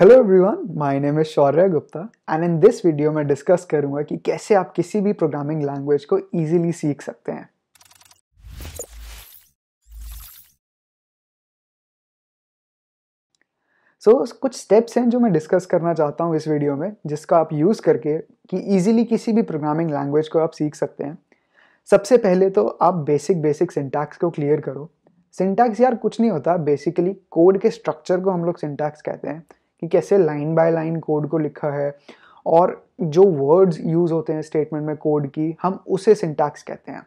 hello everyone my name is Shaurya Gupta and in this video मैं discuss करूंगा कि कैसे आप किसी भी प्रोग्रामिंग लैंग्वेज को इजीली सीख सकते हैं सो so, कुछ स्टेप्स हैं जो मैं डिस्कस करना चाहता हूं इस वीडियो में जिसका आप यूज़ करके कि इजीली किसी भी प्रोग्रामिंग लैंग्वेज को आप सीख सकते हैं सबसे पहले तो आप बेसिक बेसिक सिंटैक्स को क्लियर करो सिंटैक्स यार कुछ नहीं होता बेसिकली कोड के स्ट्रक्चर को हम लोग सिंटैक्स कहते हैं कि कैसे लाइन बाय लाइन कोड को लिखा है और जो वर्ड्स यूज होते हैं स्टेटमेंट में कोड की हम उसे सिंटैक्स कहते हैं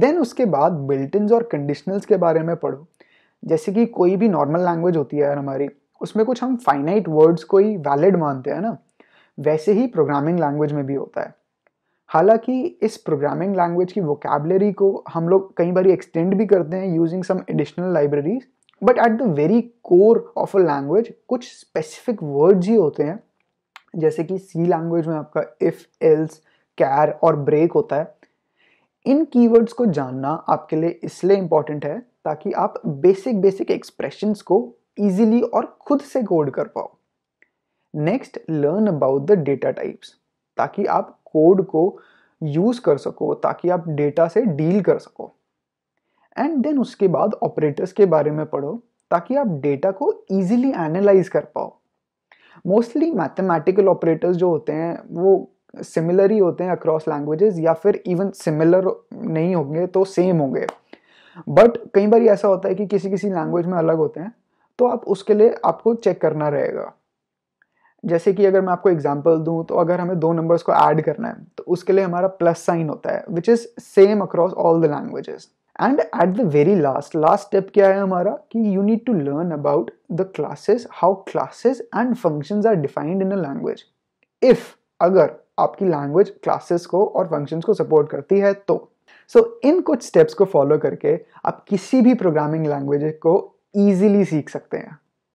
देन उसके बाद बिल्टिन और कंडीशनल्स के बारे में पढ़ो जैसे कि कोई भी नॉर्मल लैंग्वेज होती है हमारी उसमें कुछ हम फाइनाइट वर्ड्स को ही वैलिड मानते हैं ना वैसे ही प्रोग्रामिंग लैंग्वेज में भी होता है हालांकि इस प्रोग्रामिंग लैंग्वेज की वोकेबलरी को हम लोग कई बार एक्सटेंड भी करते हैं using some additional libraries but at the very core of a language कुछ स्पेसिफिक वर्ड्स ही होते हैं जैसे कि सी लैंग्वेज में आपका इफ एल्स कैर और ब्रेक होता है इन कीवर्ड्स को जानना आपके लिए इसलिए इम्पॉर्टेंट है ताकि आप बेसिक बेसिक एक्सप्रेशंस को इजीली और खुद से कोड कर पाओ next learn about the data types ताकि आप कोड को यूज़ कर सको ताकि आप डेटा से डील कर सको एंड देन उसके बाद ऑपरेटर्स के बारे में पढ़ो ताकि आप डेटा को ईजिली एनालाइज कर पाओ मोस्टली मैथमेटिकल ऑपरेटर्स जो होते हैं वो सिमिलर ही होते हैं अक्रॉस लैंग्वेजेस या फिर इवन सिमिलर नहीं होंगे तो सेम होंगे बट कई बार ऐसा होता है कि किसी किसी लैंग्वेज में अलग होते हैं तो आप उसके लिए आपको चेक करना रहेगा जैसे कि अगर मैं आपको एग्जाम्पल दूं तो अगर हमें दो नंबर्स को ऐड करना है तो उसके लिए हमारा प्लस साइन होता है which is same across all the languages and at the very last last step क्या है हमारा कि you need to learn about the classes how classes and functions are defined in a language if अगर आपकी language classes को और functions को support करती है तो सो so, इन कुछ स्टेप्स को फॉलो करके आप किसी भी प्रोग्रामिंग लैंग्वेज को ईजिली सीख सकते हैं